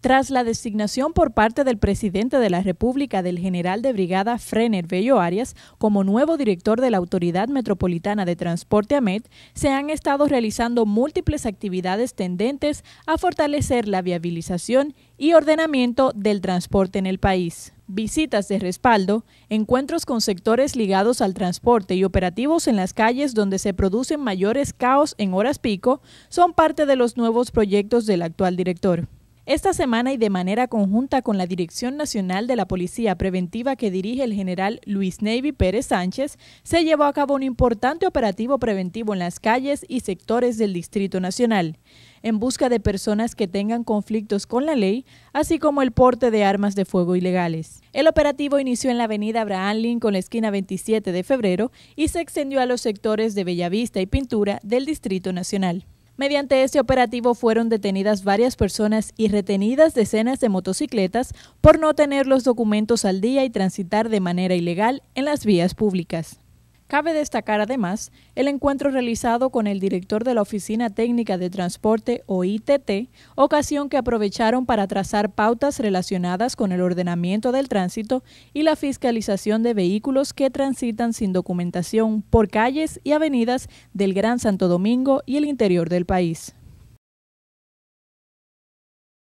Tras la designación por parte del presidente de la República del general de brigada Frener Bello Arias como nuevo director de la Autoridad Metropolitana de Transporte AMET, se han estado realizando múltiples actividades tendentes a fortalecer la viabilización y ordenamiento del transporte en el país. Visitas de respaldo, encuentros con sectores ligados al transporte y operativos en las calles donde se producen mayores caos en horas pico son parte de los nuevos proyectos del actual director. Esta semana y de manera conjunta con la Dirección Nacional de la Policía Preventiva que dirige el general Luis Navy Pérez Sánchez, se llevó a cabo un importante operativo preventivo en las calles y sectores del Distrito Nacional en busca de personas que tengan conflictos con la ley, así como el porte de armas de fuego ilegales. El operativo inició en la avenida Abraham Lincoln, la esquina 27 de febrero, y se extendió a los sectores de Bellavista y Pintura del Distrito Nacional. Mediante este operativo fueron detenidas varias personas y retenidas decenas de motocicletas por no tener los documentos al día y transitar de manera ilegal en las vías públicas. Cabe destacar además el encuentro realizado con el director de la Oficina Técnica de Transporte o ocasión que aprovecharon para trazar pautas relacionadas con el ordenamiento del tránsito y la fiscalización de vehículos que transitan sin documentación por calles y avenidas del Gran Santo Domingo y el interior del país.